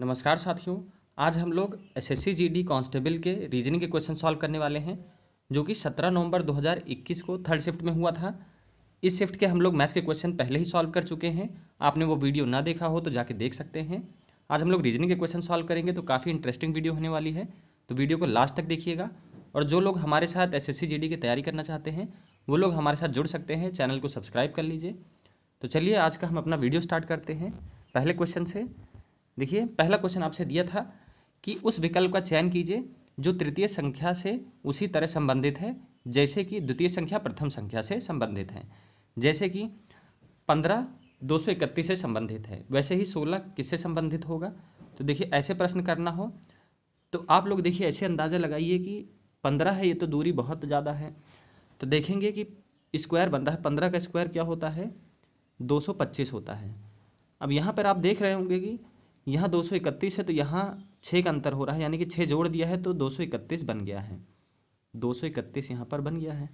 नमस्कार साथियों आज हम लोग S S C G D constable के रीजनिंग के क्वेश्चन सॉल्व करने वाले हैं जो कि 17 नवंबर 2021 को थर्ड शिफ्ट में हुआ था इस शिफ्ट के हम लोग मैथ्स के क्वेश्चन पहले ही सॉल्व कर चुके हैं आपने वो वीडियो ना देखा हो तो जाके देख सकते हैं आज हम लोग रीजनिंग के क्वेश्चन सॉल्व करेंगे तो काफ़ी इंटरेस्टिंग वीडियो होने वाली है तो वीडियो को लास्ट तक देखिएगा और जो लोग हमारे साथ S S C G D की तैयारी करना चाहते हैं वो लोग हमारे साथ जुड़ सकते हैं चैनल को सब्सक्राइब कर लीजिए तो चलिए आज का हम अपना वीडियो स्टार्ट करते हैं पहले क्वेश्चन से देखिए पहला क्वेश्चन आपसे दिया था कि उस विकल्प का चयन कीजिए जो तृतीय संख्या से उसी तरह संबंधित है जैसे कि द्वितीय संख्या प्रथम संख्या से संबंधित है जैसे कि पंद्रह दो सौ इकतीस से संबंधित है वैसे ही सोलह किससे संबंधित होगा तो देखिए ऐसे प्रश्न करना हो तो आप लोग देखिए ऐसे अंदाज़ा लगाइए कि पंद्रह है ये तो दूरी बहुत ज़्यादा है तो देखेंगे कि स्क्वायर बन रहा है पंद्रह का स्क्वायर क्या होता है दो सौ पच्चीस होता है अब यहाँ पर आप देख रहे होंगे कि यहाँ दो सौ इकतीस है तो यहाँ छः का अंतर हो रहा है यानी कि छः जोड़ दिया है तो दो सौ इकतीस बन गया है दो सौ इकतीस यहाँ पर बन गया है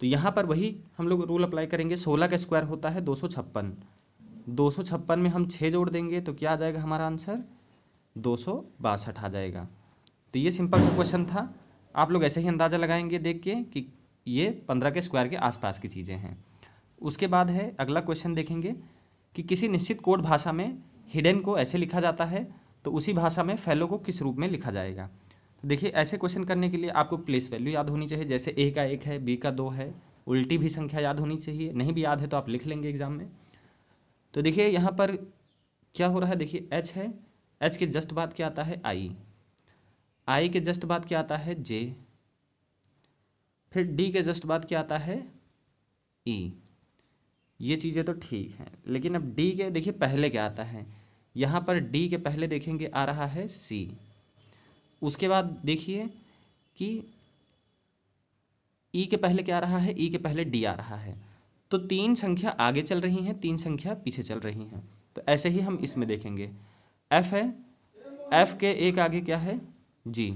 तो यहाँ पर वही हम लोग रूल अप्लाई करेंगे सोलह का स्क्वायर होता है दो सौ छप्पन दो सौ छप्पन में हम छः जोड़ देंगे तो क्या आ जाएगा हमारा आंसर दो सौ बासठ आ जाएगा तो ये सिंपल सा क्वेश्चन था आप लोग ऐसे ही अंदाज़ा लगाएंगे देख के कि ये पंद्रह के स्क्वायर के आसपास की चीज़ें हैं उसके बाद है अगला क्वेश्चन देखेंगे कि किसी निश्चित कोड भाषा में हिडन को ऐसे लिखा जाता है तो उसी भाषा में फैलो को किस रूप में लिखा जाएगा तो देखिए ऐसे क्वेश्चन करने के लिए आपको प्लेस वैल्यू याद होनी चाहिए जैसे ए का एक है बी का दो है उल्टी भी संख्या याद होनी चाहिए नहीं भी याद है तो आप लिख लेंगे एग्जाम में तो देखिए यहाँ पर क्या हो रहा है देखिए एच है एच के जस्ट बाद क्या आता है आई आई के जस्ट बाद क्या आता है जे फिर डी के जस्ट बाद क्या आता है ई e. ये चीज़ें तो ठीक हैं लेकिन अब डी के देखिए पहले क्या आता है यहाँ पर डी के पहले देखेंगे आ रहा है सी उसके बाद देखिए कि ई e के पहले क्या आ रहा है ई e के पहले डी आ रहा है तो तीन संख्या आगे चल रही हैं तीन संख्या पीछे चल रही हैं तो ऐसे ही हम इसमें देखेंगे एफ है एफ के एक आगे क्या है जी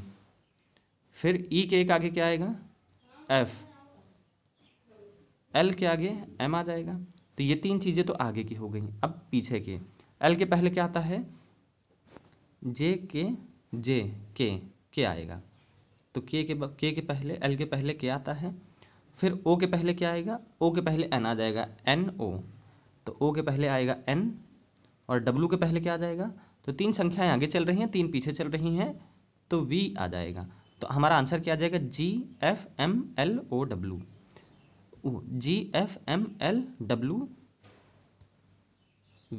फिर ई e के एक आगे क्या आएगा एफ एल के आगे एम आ जाएगा तो ये तीन चीज़ें तो आगे की हो गई अब पीछे की एल के पहले क्या आता है जे के जे के के आएगा तो के के के के पहले एल के पहले के आता है फिर ओ के पहले क्या आएगा ओ के पहले एन आ जाएगा एन ओ तो ओ के पहले आएगा एन और डब्लू के पहले क्या आ जाएगा तो तीन संख्याएं आगे चल रही हैं तीन पीछे चल रही हैं तो वी आ जाएगा तो हमारा आंसर क्या आ जाएगा G F M L O W G F M L W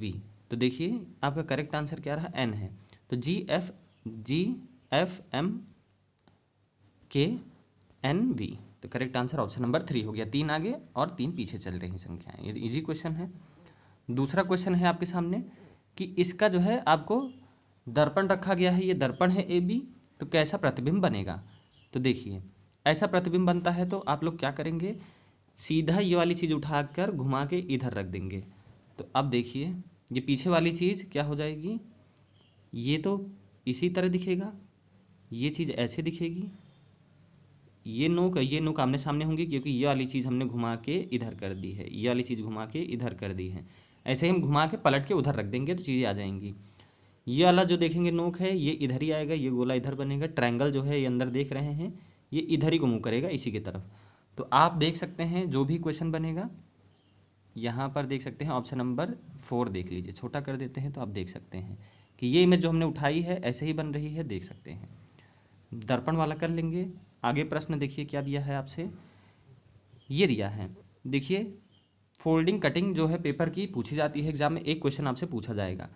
V तो देखिए आपका करेक्ट आंसर क्या रहा एन है तो G F G F M K N V तो correct answer option number three हो गया तीन आगे और तीन पीछे चल रही संख्याएं ये इजी क्वेश्चन है दूसरा क्वेश्चन है आपके सामने कि इसका जो है आपको दर्पण रखा गया है ये दर्पण है ए बी तो कैसा प्रतिबिंब बनेगा तो देखिए ऐसा प्रतिबिंब बनता है तो आप लोग क्या करेंगे सीधा ये वाली चीज़ उठाकर घुमा के इधर रख देंगे तो अब देखिए ये पीछे वाली चीज़ क्या हो जाएगी ये तो इसी तरह दिखेगा ये चीज़ ऐसे दिखेगी ये नोक ये नोक आमने सामने होंगी क्योंकि ये वाली चीज़ हमने घुमा के इधर कर दी है ये वाली चीज़ घुमा के इधर कर दी है ऐसे ही हम घुमा के पलट के उधर रख देंगे तो चीज़ें आ जाएंगी ये वाला जो देखेंगे नोक है ये इधर ही आएगा ये गोला इधर बनेगा ट्रायंगल जो है ये अंदर देख रहे हैं ये इधर ही को करेगा इसी की तरफ तो आप देख सकते हैं जो भी क्वेश्चन बनेगा यहाँ पर देख सकते हैं ऑप्शन नंबर फोर देख लीजिए छोटा कर देते हैं तो आप देख सकते हैं कि ये इमेज जो हमने उठाई है ऐसे ही बन रही है देख सकते हैं दर्पण वाला कर लेंगे आगे प्रश्न देखिए क्या दिया है आपसे ये दिया है देखिए फोल्डिंग कटिंग जो है पेपर की पूछी जाती है एग्जाम में एक क्वेश्चन आपसे पूछा जाएगा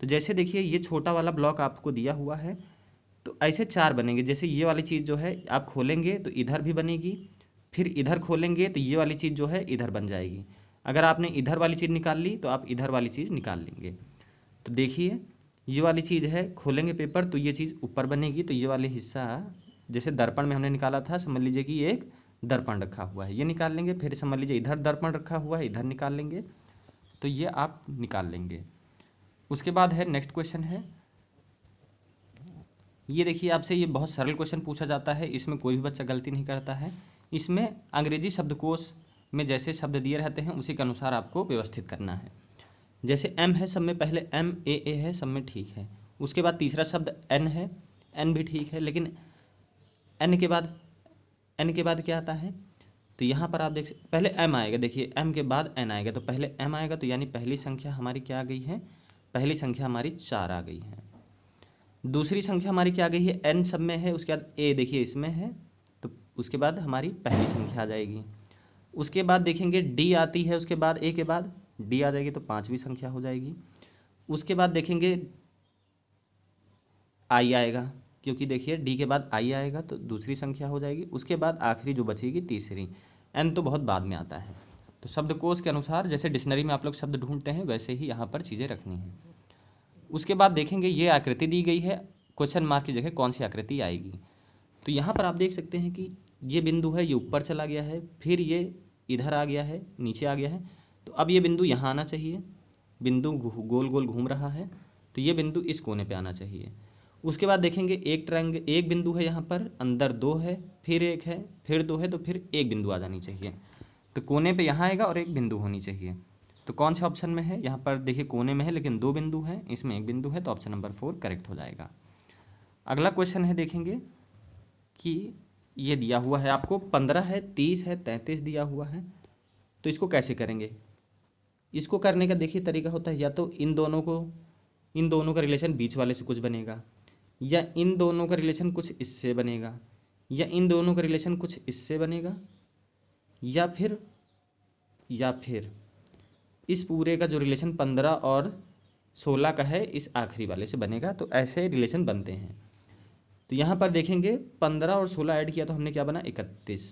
तो जैसे देखिए ये छोटा वाला ब्लॉक आपको दिया हुआ है तो ऐसे चार बनेंगे जैसे ये वाली चीज़ जो है आप खोलेंगे तो इधर भी बनेगी फिर इधर खोलेंगे तो ये वाली चीज़ जो है इधर बन जाएगी अगर आपने इधर वाली चीज़ निकाल ली तो आप इधर वाली चीज़ निकाल लेंगे तो देखिए ये वाली चीज़ है खोलेंगे पेपर तो ये चीज़ ऊपर बनेगी तो ये वाले हिस्सा जैसे दर्पण में हमने निकाला था समझ लीजिए कि एक दर्पण रखा हुआ है ये निकाल लेंगे फिर समझ लीजिए इधर दर्पण रखा हुआ है इधर निकाल लेंगे तो ये आप निकाल लेंगे उसके बाद है नेक्स्ट क्वेश्चन है ये देखिए आपसे ये बहुत सरल क्वेश्चन पूछा जाता है इसमें कोई भी बच्चा गलती नहीं करता है इसमें अंग्रेजी शब्दकोश में जैसे शब्द दिए रहते हैं उसी के अनुसार आपको व्यवस्थित करना है जैसे एम है सब में पहले एम ए ए है सब में ठीक है उसके बाद तीसरा शब्द एन है एन भी ठीक है लेकिन एन के बाद एन के बाद क्या आता है तो यहाँ पर आप देख पहले एम आएगा देखिए एम के बाद एन आएगा तो पहले एम आएगा तो यानी पहली संख्या हमारी क्या आ गई है पहली संख्या हमारी चार आ गई है दूसरी संख्या हमारी क्या आ गई है एन सब में है उसके बाद ए देखिए इसमें है तो उसके बाद हमारी पहली संख्या आ जाएगी उसके बाद देखेंगे डी आती है उसके बाद ए के बाद डी आ जाएगी तो पांचवी संख्या हो जाएगी उसके बाद देखेंगे आई आएगा क्योंकि देखिए डी के बाद आई आएगा तो दूसरी संख्या हो जाएगी उसके बाद आखिरी जो बचेगी तीसरी एन तो बहुत बाद में आता है तो शब्दकोश के अनुसार जैसे डिक्शनरी में आप लोग शब्द ढूंढते हैं वैसे ही यहाँ पर चीज़ें रखनी हैं उसके बाद देखेंगे ये आकृति दी गई है क्वेश्चन मार्क की जगह कौन सी आकृति आएगी तो यहाँ पर आप देख सकते हैं कि ये बिंदु है ये ऊपर चला गया है फिर ये इधर आ गया है नीचे आ गया है तो अब ये बिंदु यहाँ आना चाहिए बिंदु गोल गोल घूम रहा है तो ये बिंदु इस कोने पे आना चाहिए उसके बाद देखेंगे एक ट्रैंग एक बिंदु है यहाँ पर अंदर दो है फिर एक है फिर दो है तो फिर एक बिंदु आ जानी चाहिए तो कोने पे यहाँ आएगा और एक बिंदु होनी चाहिए तो कौन से ऑप्शन में है यहाँ पर देखिए कोने में है लेकिन दो बिंदु हैं इसमें एक बिंदु है तो ऑप्शन नंबर फोर करेक्ट हो जाएगा अगला क्वेश्चन है देखेंगे कि ये दिया हुआ है आपको पंद्रह है तीस है तैंतीस दिया हुआ है तो इसको कैसे करेंगे इसको करने का देखिए तरीका होता है या तो इन दोनों को इन दोनों का रिलेशन बीच वाले से कुछ बनेगा या इन दोनों का रिलेशन कुछ इससे बनेगा या इन दोनों का रिलेशन कुछ इससे बनेगा या फिर या फिर इस पूरे का जो रिलेशन पंद्रह और सोलह का है इस आखिरी वाले से बनेगा तो ऐसे रिलेशन बनते हैं तो यहाँ पर देखेंगे पंद्रह और सोलह ऐड किया तो हमने क्या बना इकतीस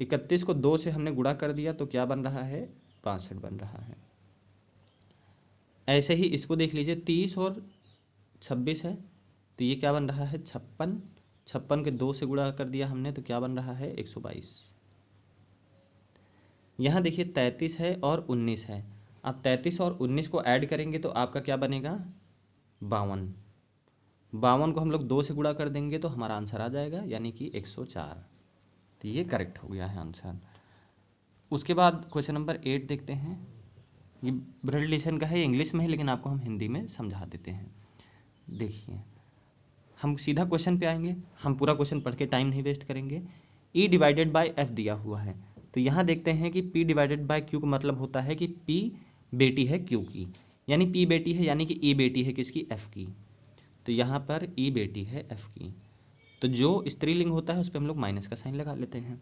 इकतीस को दो से हमने गुड़ा कर दिया तो क्या बन रहा है बासठ बन रहा है ऐसे ही इसको देख लीजिए तीस और छब्बीस है तो ये क्या बन रहा है छप्पन छप्पन के दो से गुड़ा कर दिया हमने तो क्या बन रहा है एक सौ बाईस यहाँ देखिए तैंतीस है और उन्नीस है आप तैंतीस और उन्नीस को ऐड करेंगे तो आपका क्या बनेगा बावन बावन को हम लोग दो से गुड़ा कर देंगे तो हमारा आंसर आ जाएगा यानी कि 104 तो ये करेक्ट हो गया है आंसर उसके बाद क्वेश्चन नंबर एट देखते हैं ये ब्रेडिलेशन का है इंग्लिश में है लेकिन आपको हम हिंदी में समझा देते हैं देखिए हम सीधा क्वेश्चन पे आएंगे हम पूरा क्वेश्चन पढ़ के टाइम नहीं वेस्ट करेंगे ई डिवाइडेड बाई एफ दिया हुआ है तो यहाँ देखते हैं कि पी डिवाइडेड बाई क्यू का मतलब होता है कि पी बेटी है क्यू की यानी पी बेटी है यानी कि ई e बेटी है किसकी एफ की तो यहाँ पर ई e बेटी है एफ़ की तो जो स्त्रीलिंग होता है उस पर हम लोग माइनस का साइन लगा लेते हैं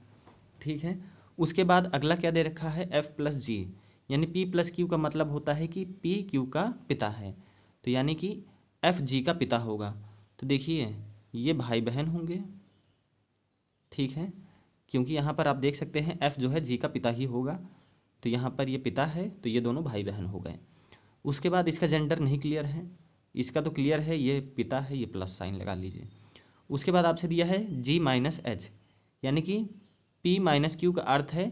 ठीक है उसके बाद अगला क्या दे रखा है एफ़ प्लस जी यानी पी प्लस क्यू का मतलब होता है कि पी क्यू का पिता है तो यानी कि एफ जी का पिता होगा तो देखिए ये भाई बहन होंगे ठीक है क्योंकि यहाँ पर आप देख सकते हैं एफ जो है जी का पिता ही होगा तो यहाँ पर ये पिता है तो ये दोनों भाई बहन हो गए उसके बाद इसका जेंडर नहीं क्लियर है इसका तो क्लियर है ये पिता है ये प्लस साइन लगा लीजिए उसके बाद आपसे दिया है जी माइनस एच यानी कि पी माइनस क्यू का अर्थ है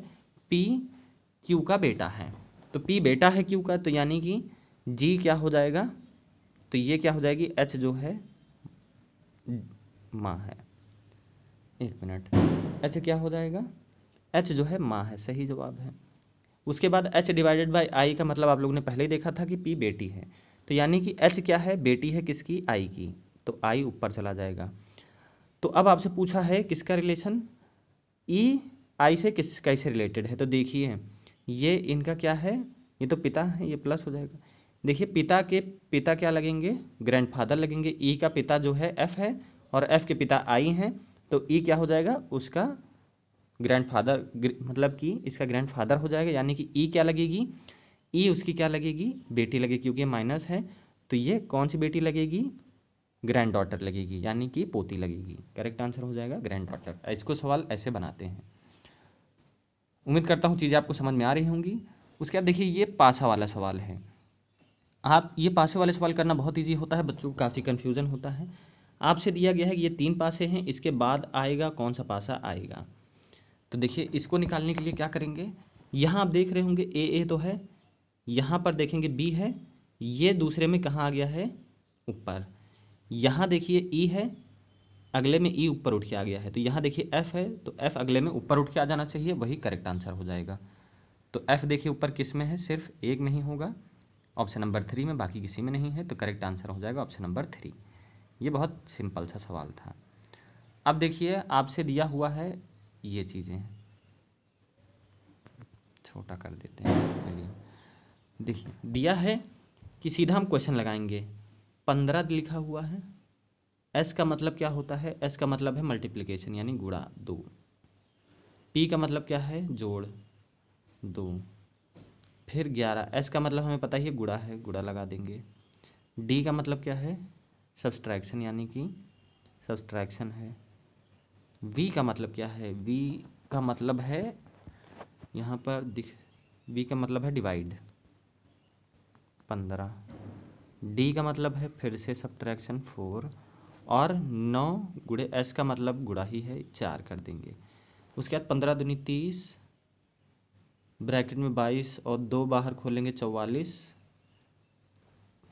पी क्यू का बेटा है तो पी बेटा है क्यू का तो यानी कि जी क्या हो जाएगा तो ये क्या हो जाएगी एच जो है माँ है एक मिनट एच क्या हो जाएगा एच जो है माँ है सही जवाब है उसके बाद एच डिवाइडेड बाई आई का मतलब आप लोगों ने पहले ही देखा था कि पी बेटी है तो यानी कि एच क्या है बेटी है किसकी आई की तो आई ऊपर चला जाएगा तो अब आपसे पूछा है किसका रिलेशन ई आई से किस कैसे रिलेटेड है तो देखिए ये इनका क्या है ये तो पिता है ये प्लस हो जाएगा देखिए पिता के पिता क्या लगेंगे ग्रैंडफादर लगेंगे ई का पिता जो है एफ़ है और एफ़ के पिता आई हैं तो ई e क्या हो जाएगा उसका ग्रैंडफादर मतलब कि इसका ग्रैंडफादर हो जाएगा यानी कि ई e क्या लगेगी ई उसकी क्या लगेगी बेटी लगेगी क्योंकि माइनस है तो ये कौन सी बेटी लगेगी ग्रैंड डॉटर लगेगी यानी कि पोती लगेगी करेक्ट आंसर हो जाएगा ग्रैंड डॉटर इसको सवाल ऐसे बनाते हैं उम्मीद करता हूँ चीज़ें आपको समझ में आ रही होंगी उसके बाद देखिए ये पासा वाला सवाल है आप ये पासे वाले सवाल करना बहुत ईजी होता है बच्चों को काफ़ी कन्फ्यूज़न होता है आपसे दिया गया है कि ये तीन पासे हैं इसके बाद आएगा कौन सा पासा आएगा तो देखिए इसको निकालने के लिए क्या करेंगे यहाँ आप देख रहे होंगे ए ए तो है यहाँ पर देखेंगे बी है ये दूसरे में कहाँ आ गया है ऊपर यहाँ देखिए ई e है अगले में ई e ऊपर उठ के आ गया है तो यहाँ देखिए एफ़ है तो एफ़ अगले में ऊपर उठ के आ जाना चाहिए वही करेक्ट आंसर हो जाएगा तो एफ़ देखिए ऊपर किस में है सिर्फ एक में ही होगा ऑप्शन नंबर थ्री में बाकी किसी में नहीं है तो करेक्ट आंसर हो जाएगा ऑप्शन नंबर थ्री ये बहुत सिंपल सा सवाल था अब देखिए आपसे दिया हुआ है ये चीज़ें छोटा कर देते हैं चलिए देखिए दिया है कि सीधा हम क्वेश्चन लगाएंगे पंद्रह लिखा हुआ है एस का मतलब क्या होता है एस का मतलब है मल्टीप्लिकेशन यानी गुड़ा दो पी का मतलब क्या है जोड़ दो फिर ग्यारह एस का मतलब हमें पता ही है गुड़ा है गुड़ा लगा देंगे डी का मतलब क्या है सब्सट्रैक्शन यानी कि सब्सट्रैक्शन है वी का मतलब क्या है वी का मतलब है यहाँ पर दिख वी का मतलब है डिवाइड पंद्रह डी का मतलब है फिर से सब्ट्रैक्शन फोर और नौ गुड़े एस का मतलब गुड़ा ही है चार कर देंगे उसके बाद पंद्रह दूनी तीस ब्रैकेट में बाईस और दो बाहर खोलेंगे चौवालीस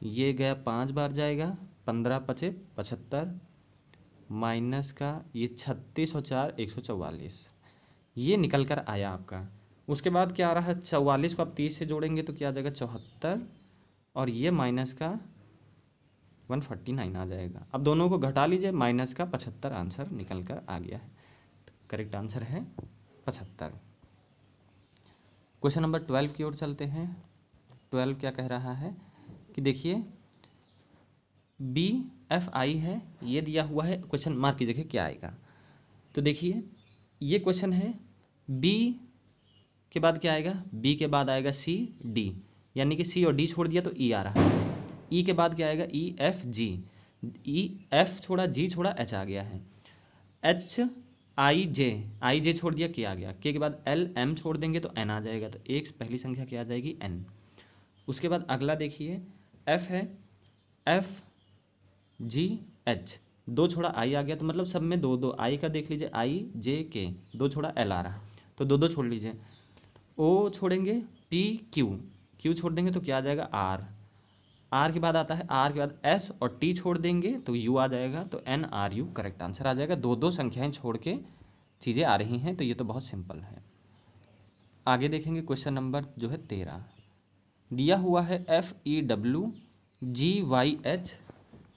ये गया पाँच बार जाएगा पंद्रह पचे पचहत्तर माइनस का ये छत्तीस और चार एक सौ चौवालीस ये निकल कर आया आपका उसके बाद क्या आ रहा है चौवालीस को आप तीस से जोड़ेंगे तो क्या आ जाएगा चौहत्तर और ये माइनस का 149 आ जाएगा अब दोनों को घटा लीजिए माइनस का 75 आंसर निकल कर आ गया है करेक्ट आंसर है 75 क्वेश्चन नंबर 12 की ओर चलते हैं 12 क्या कह रहा है कि देखिए बी एफ आई है ये दिया हुआ है क्वेश्चन मार्क कीजिए क्या आएगा तो देखिए ये क्वेश्चन है बी के बाद क्या आएगा बी के बाद आएगा सी डी यानी कि सी और डी छोड़ दिया तो ई e आ रहा है ई e के बाद क्या आएगा E F G E F छोड़ा जी छोड़ा एच आ गया है एच आई जे आई जे छोड़ दिया के आ गया के के बाद एल एम छोड़ देंगे तो एन आ जाएगा तो एक पहली संख्या क्या आ जाएगी एन उसके बाद अगला देखिए एफ है एफ जी एच दो छोड़ा आई आ गया तो मतलब सब में दो दो आई का देख लीजिए आई जे के दो छोड़ा एल आ रहा तो दो दो छोड़ लीजिए ओ छोड़ेंगे पी क्यू क्यू छोड़ देंगे तो क्या आ जाएगा आर आर के बाद आता है आर के बाद एस और टी छोड़ देंगे तो यू आ जाएगा तो N R U correct answer आ जाएगा दो दो संख्याएं छोड़ के चीज़ें आ रही हैं तो ये तो बहुत सिंपल है आगे देखेंगे क्वेश्चन नंबर जो है तेरह दिया हुआ है F E W G Y H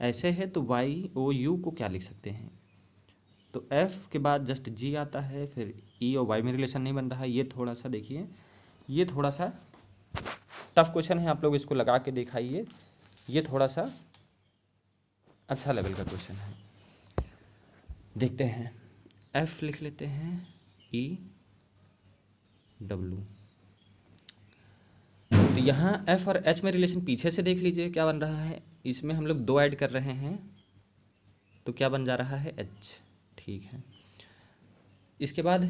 ऐसे है तो वाई ओ यू को क्या लिख सकते हैं तो एफ़ के बाद जस्ट जी आता है फिर ई e और वाई में रिलेशन नहीं बन रहा है ये थोड़ा सा देखिए ये थोड़ा सा टफ क्वेश्चन है आप लोग इसको लगा के दिखाइए ये थोड़ा सा अच्छा लेवल का क्वेश्चन है देखते हैं एफ लिख लेते हैं ई e, डब्लू तो यहाँ एफ और एच में रिलेशन पीछे से देख लीजिए क्या बन रहा है इसमें हम लोग दो ऐड कर रहे हैं तो क्या बन जा रहा है एच ठीक है इसके बाद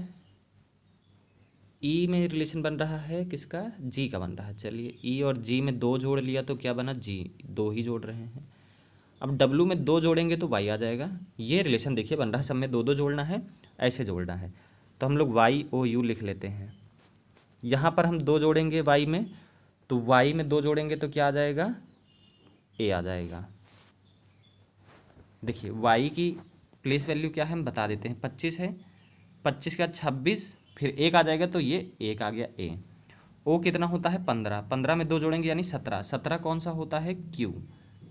ई e में रिलेशन बन रहा है किसका जी का बन रहा है चलिए ई e और जी में दो जोड़ लिया तो क्या बना जी दो ही जोड़ रहे हैं अब डब्लू में दो जोड़ेंगे तो वाई आ जाएगा ये रिलेशन देखिए बन रहा है सब में दो दो जोड़ना है ऐसे जोड़ना है तो हम लोग वाई ओ यू लिख लेते हैं यहाँ पर हम दो जोड़ेंगे वाई में तो वाई में दो जोड़ेंगे तो क्या आ जाएगा ए आ जाएगा देखिए वाई की प्लेस वैल्यू क्या है हम बता देते हैं पच्चीस है पच्चीस का छब्बीस फिर एक आ जाएगा तो ये एक आ गया ए ओ कितना होता है पंद्रह पंद्रह में दो जोड़ेंगे यानी सत्रह सत्रह कौन सा होता है क्यू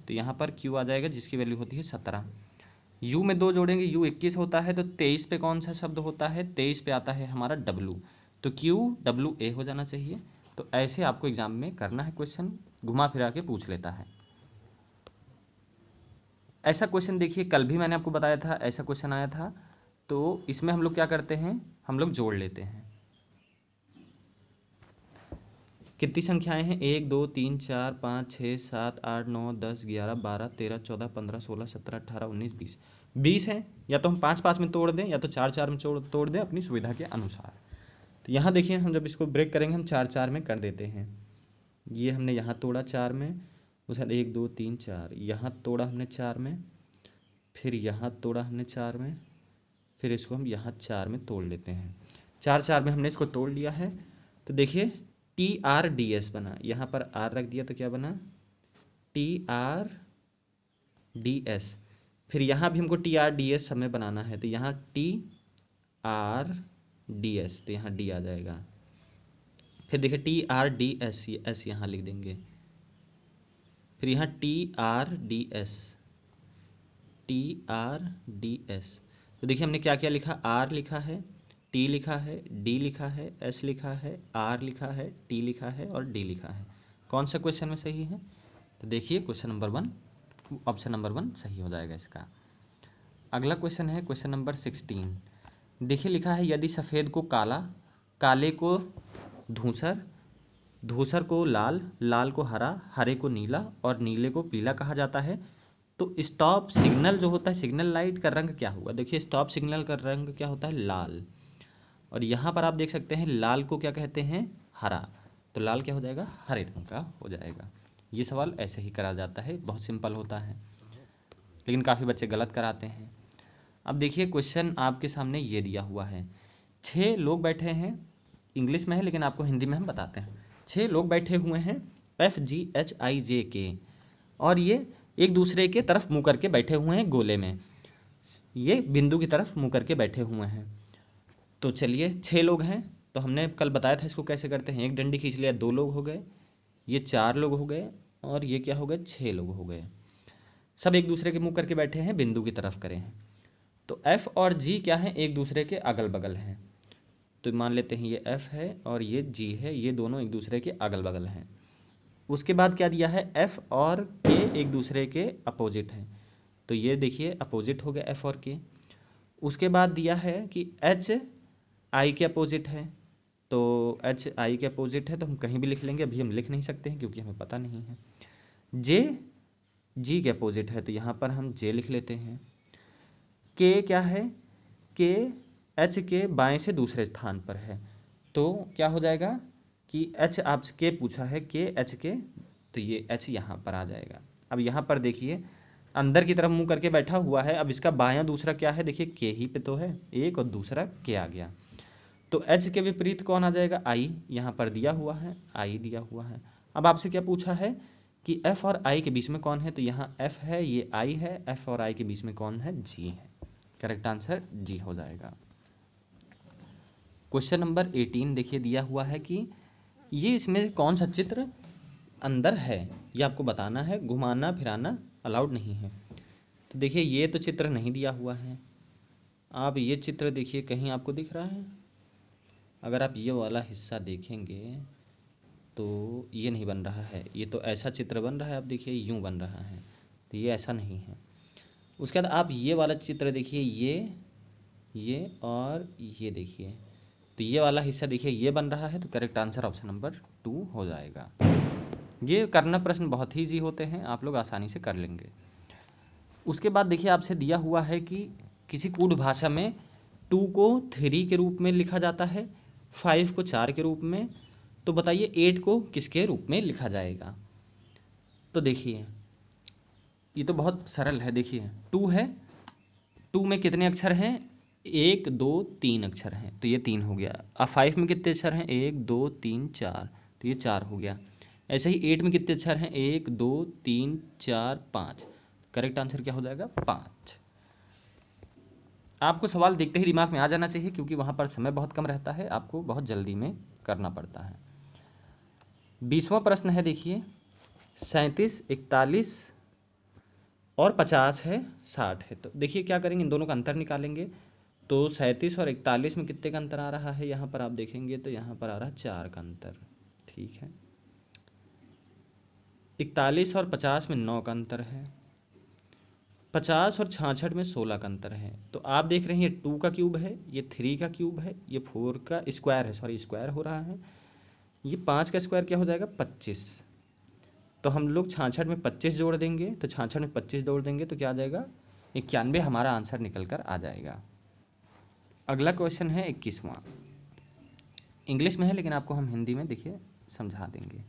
तो यहाँ पर क्यू आ जाएगा जिसकी वैल्यू होती है सत्रह यू में दो जोड़ेंगे यू इक्कीस होता है तो तेईस पे कौन सा शब्द होता है तेईस पे आता है हमारा डब्लू तो क्यू डब्लू ए हो जाना चाहिए तो ऐसे आपको एग्जाम में करना है क्वेश्चन घुमा फिरा के पूछ लेता है ऐसा क्वेश्चन देखिए कल भी मैंने आपको बताया था ऐसा क्वेश्चन आया था तो इसमें हम लोग क्या करते हैं हम लोग जोड़ लेते हैं कितनी संख्याएं हैं एक दो तीन चार पाँच छः सात आठ नौ दस ग्यारह बारह तेरह चौदह पंद्रह सोलह सत्रह अठारह उन्नीस बीस बीस हैं या तो हम पाँच पाँच में तोड़ दें या तो चार चार में तोड़ दें अपनी सुविधा के अनुसार तो यहाँ देखिए हम जब इसको ब्रेक करेंगे हम चार चार में कर देते हैं ये हमने यहाँ तोड़ा चार में उसके बाद एक दो तीन चार यहाँ तोड़ा हमने चार में फिर यहाँ तोड़ा हमने चार में फिर इसको हम यहाँ चार में तोड़ लेते हैं चार चार में हमने इसको तोड़ लिया है तो देखिए टी आर डी एस बना यहाँ पर आर रख दिया तो क्या बना टी आर डी एस फिर यहाँ भी हमको टी आर डी एस हमें बनाना है तो यहाँ टी आर डी एस तो यहाँ डी आ जाएगा फिर देखिए T R D S S यहाँ लिख देंगे फिर यहाँ T R D S T R D S तो देखिए हमने क्या क्या लिखा आर लिखा है टी लिखा है डी लिखा है एस लिखा है आर लिखा है टी लिखा है और डी लिखा है कौन सा क्वेश्चन में सही है तो देखिए question number one option number one सही हो जाएगा इसका अगला क्वेश्चन है क्वेश्चन नंबर सिक्सटीन देखिए लिखा है यदि सफ़ेद को काला काले को धूसर धूसर को लाल लाल को हरा हरे को नीला और नीले को पीला कहा जाता है तो स्टॉप सिग्नल जो होता है सिग्नल लाइट का रंग क्या होगा देखिए स्टॉप सिग्नल का रंग क्या होता है लाल और यहाँ पर आप देख सकते हैं लाल को क्या कहते हैं हरा तो लाल क्या हो जाएगा हरे रंग का हो जाएगा ये सवाल ऐसे ही करा जाता है बहुत सिंपल होता है लेकिन काफ़ी बच्चे गलत कराते हैं अब देखिए क्वेश्चन आपके सामने ये दिया हुआ है छः लोग बैठे हैं इंग्लिश में है लेकिन आपको हिंदी में हम बताते हैं छः लोग बैठे हुए हैं एफ जी एच आई जे के और ये एक दूसरे के तरफ मुँह करके बैठे हुए हैं गोले में ये बिंदु की तरफ मुँह करके बैठे हुए हैं तो चलिए छः लोग हैं तो हमने कल बताया था इसको कैसे करते हैं एक डंडी खींच लिया दो लोग हो गए ये चार लोग हो गए और ये क्या हो गए छः लोग हो गए सब एक दूसरे के मुँह करके बैठे हैं बिंदु की तरफ करें तो एफ़ और जी क्या है एक दूसरे के अगल बगल हैं तो मान लेते हैं ये एफ़ है और ये जी है ये दोनों एक दूसरे के अगल बगल हैं उसके बाद क्या दिया है एफ और के एक दूसरे के अपोजिट हैं तो ये देखिए अपोजिट हो गया एफ और के उसके बाद दिया है कि एच आई के अपोजिट है तो एच आई के अपोजिट है तो हम कहीं भी लिख लेंगे अभी हम लिख नहीं सकते हैं क्योंकि हमें पता नहीं है जे जी के अपोजिट है तो यहाँ पर हम जे लिख लेते हैं के क्या है के एच के बाएं से दूसरे स्थान पर है तो क्या हो जाएगा कि एच आपसे के पूछा है के एच के तो ये एच यहाँ पर आ जाएगा अब यहाँ पर देखिए अंदर की तरफ मुंह करके बैठा हुआ है अब इसका बायां दूसरा क्या है देखिए के ही पे तो है एक और दूसरा के आ गया तो एच के विपरीत कौन आ जाएगा आई यहाँ पर दिया हुआ है आई दिया हुआ है अब आपसे क्या पूछा है कि एफ और आई के बीच में कौन है तो यहाँ एफ है ये आई है एफ और आई के बीच में कौन है जी है करेक्ट आंसर जी हो जाएगा क्वेश्चन नंबर एटीन देखिए दिया हुआ है कि ये इसमें कौन सा चित्र अंदर है ये आपको बताना है घुमाना फिराना अलाउड नहीं है तो देखिए ये तो चित्र नहीं दिया हुआ है आप ये चित्र देखिए कहीं आपको दिख रहा है अगर आप ये वाला हिस्सा देखेंगे तो ये नहीं बन रहा है ये तो ऐसा चित्र बन रहा है आप देखिए यूँ बन रहा है तो ये ऐसा नहीं है उसके बाद आप ये वाला चित्र देखिए ये ये और ये देखिए तो ये वाला हिस्सा देखिए ये बन रहा है तो correct answer option number two हो जाएगा ये करना प्रश्न बहुत ही ईजी होते हैं आप लोग आसानी से कर लेंगे उसके बाद देखिए आपसे दिया हुआ है कि किसी कूड भाषा में टू को थ्री के रूप में लिखा जाता है फाइव को चार के रूप में तो बताइए एट को किसके रूप में लिखा जाएगा तो देखिए ये तो बहुत सरल है देखिए टू है टू में कितने अक्षर हैं एक दो तीन अक्षर हैं तो ये तीन हो गया अब फाइव में कितने अक्षर हैं एक दो तीन चार तो ये चार हो गया ऐसे ही एट में कितने अक्षर हैं एक दो तीन चार पाँच करेक्ट आंसर क्या हो जाएगा पाँच आपको सवाल देखते ही दिमाग में आ जाना चाहिए क्योंकि वहाँ पर समय बहुत कम रहता है आपको बहुत जल्दी में करना पड़ता है बीसवा प्रश्न है देखिए सैंतीस इकतालीस और पचास है साठ है तो देखिए क्या करेंगे इन दोनों का अंतर निकालेंगे तो सैंतीस और इकतालीस में कितने का अंतर आ रहा है यहाँ पर आप देखेंगे तो यहाँ पर आ रहा है चार का अंतर ठीक है इकतालीस और पचास में नौ का अंतर है पचास और छाछठ में सोलह का अंतर है तो आप देख रहे हैं ये टू का क्यूब है ये थ्री का क्यूब है ये फोर का स्क्वायर है सॉरी स्क्वायर हो रहा है ये पाँच का स्क्वायर क्या हो जाएगा पच्चीस तो हम लोग छाछठ में पच्चीस जोड़ देंगे तो छाछठ में पच्चीस जोड़ देंगे तो क्या आ जाएगा इक्यानवे हमारा आंसर निकल कर आ जाएगा अगला क्वेश्चन है इक्कीसवां इंग्लिश में है लेकिन आपको हम हिंदी में देखिए समझा देंगे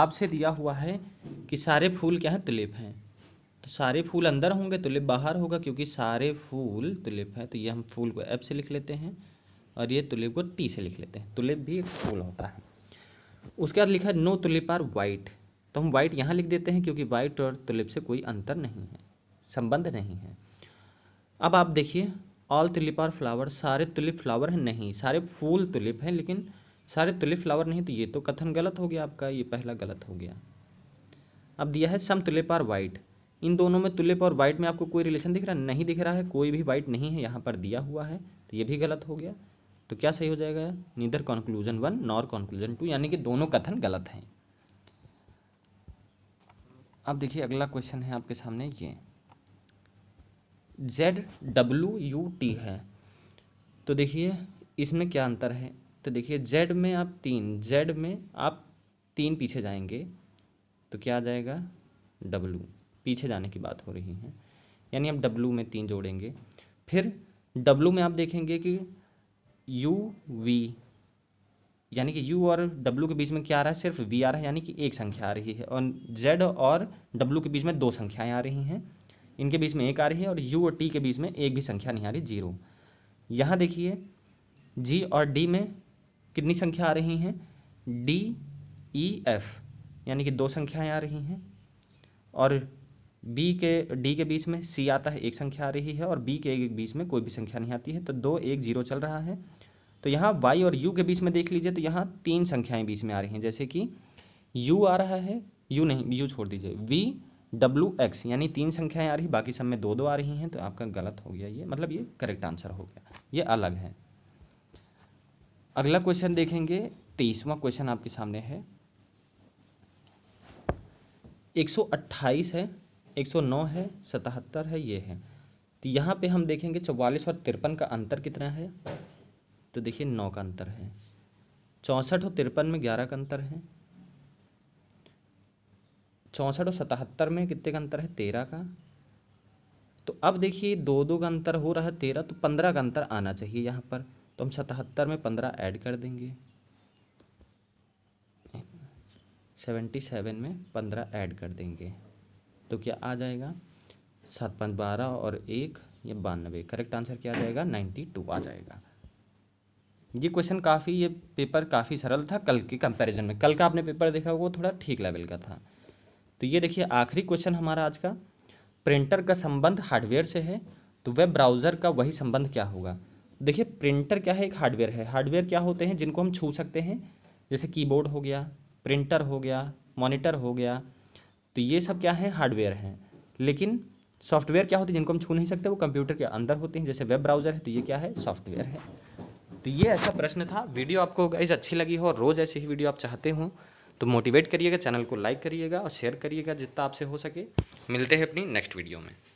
आपसे दिया हुआ है कि सारे फूल क्या है तुलिप हैं तो सारे फूल अंदर होंगे तुलिप बाहर होगा क्योंकि सारे फूल तुलिप है तो ये हम फूल को एफ से लिख लेते हैं और ये तुलिप को टी से लिख लेते हैं तुलिप भी एक फूल होता है उसके बाद लिखा है नो तुलिप आर वाइट तो हम वाइट यहाँ लिख देते हैं क्योंकि वाइट और तुलिप से कोई अंतर नहीं है संबंध नहीं है अब आप देखिए ऑल तुलिप आर फ्लावर सारे तुलिप फ्लावर हैं नहीं सारे फूल तुलिप हैं लेकिन सारे तुलिप फ्लावर नहीं तो ये तो कथन गलत हो गया आपका ये पहला गलत हो गया अब दिया है सम तुलिप आर वाइट इन दोनों में तुलिप और वाइट में आपको कोई रिलेशन दिख रहा नहीं दिख रहा है कोई भी वाइट नहीं है यहाँ पर दिया हुआ है तो ये भी गलत हो गया तो क्या सही हो जाएगा neither conclusion one nor conclusion two यानी कि दोनों कथन गलत हैं अब देखिए अगला क्वेश्चन है आपके सामने ये जेड डब्लू यू टी है तो देखिए इसमें क्या अंतर है तो देखिए जेड में आप तीन जेड में आप तीन पीछे जाएंगे तो क्या आ जाएगा डब्लू पीछे जाने की बात हो रही है यानी आप डब्लू में तीन जोड़ेंगे फिर डब्लू में आप देखेंगे कि यू वी यानी कि यू और डब्लू के बीच में क्या आ रहा है सिर्फ वी आ रहा है यानी कि एक संख्या आ रही है और जेड और डब्लू के बीच में दो संख्याएं आ रही हैं इनके बीच में एक आ रही है और यू और टी के बीच में एक भी संख्या नहीं आ रही जीरो यहाँ देखिए जी और डी में कितनी संख्या आ रही हैं डी ई एफ यानी कि दो संख्याएं आ रही हैं और बी के डी के बीच में सी आता है एक संख्या आ रही है और बी के बीच में कोई भी संख्या नहीं आती है तो दो एक जीरो चल रहा है तो यहाँ वाई और यू के बीच में देख लीजिए तो यहाँ तीन संख्याएं बीच में आ रही हैं जैसे कि यू आ रहा है यू नहीं यू छोड़ दीजिए वी डब्ल्यू एक्स यानी तीन संख्याएं आ रही बाकी सब में दो दो आ रही हैं तो आपका गलत हो गया ये मतलब ये करेक्ट आंसर हो गया ये अलग है अगला क्वेश्चन देखेंगे तेईसवा क्वेश्चन आपके सामने है 128 है 109 है सतहत्तर है ये है तो यहाँ पे हम देखेंगे चौवालीस और तिरपन का अंतर कितना है तो देखिए नौ का अंतर है चौंसठ और तिरपन में ग्यारह का अंतर है चौंसठ और सतहत्तर में कितने का अंतर है तेरह का तो अब देखिए दो दो का अंतर हो रहा है तेरह तो पंद्रह का अंतर आना चाहिए यहाँ पर तो हम सतहत्तर में पंद्रह ऐड कर देंगे सेवेंटी सेवन में पंद्रह ऐड कर देंगे तो क्या आ जाएगा सात पाँच बारह और एक या बानवे करेक्ट आंसर क्या आ जाएगा नाइन्टी टू आ जाएगा ये क्वेश्चन काफ़ी ये पेपर काफ़ी सरल था कल के कंपैरिजन में कल का आपने पेपर देखा वो थोड़ा ठीक लेवल का था तो ये देखिए आखिरी क्वेश्चन हमारा आज का प्रिंटर का संबंध हार्डवेयर से है तो वेब ब्राउज़र का वही संबंध क्या होगा देखिए प्रिंटर क्या है एक हार्डवेयर है हार्डवेयर क्या होते हैं जिनको हम छू सकते हैं जैसे कीबोर्ड हो गया प्रिंटर हो गया मॉनिटर हो गया तो ये सब क्या है हार्डवेयर हैं लेकिन सॉफ्टवेयर क्या होते हैं जिनको हम छू नहीं सकते वो कंप्यूटर के अंदर होते हैं जैसे वेब ब्राउज़र है तो ये क्या है सॉफ्टवेयर है तो ये ऐसा प्रश्न था वीडियो आपको गाइज अच्छी लगी हो रोज़ ऐसी ही वीडियो आप चाहते हो तो मोटिवेट करिएगा चैनल को लाइक करिएगा और शेयर करिएगा जितना आपसे हो सके मिलते हैं अपनी नेक्स्ट वीडियो में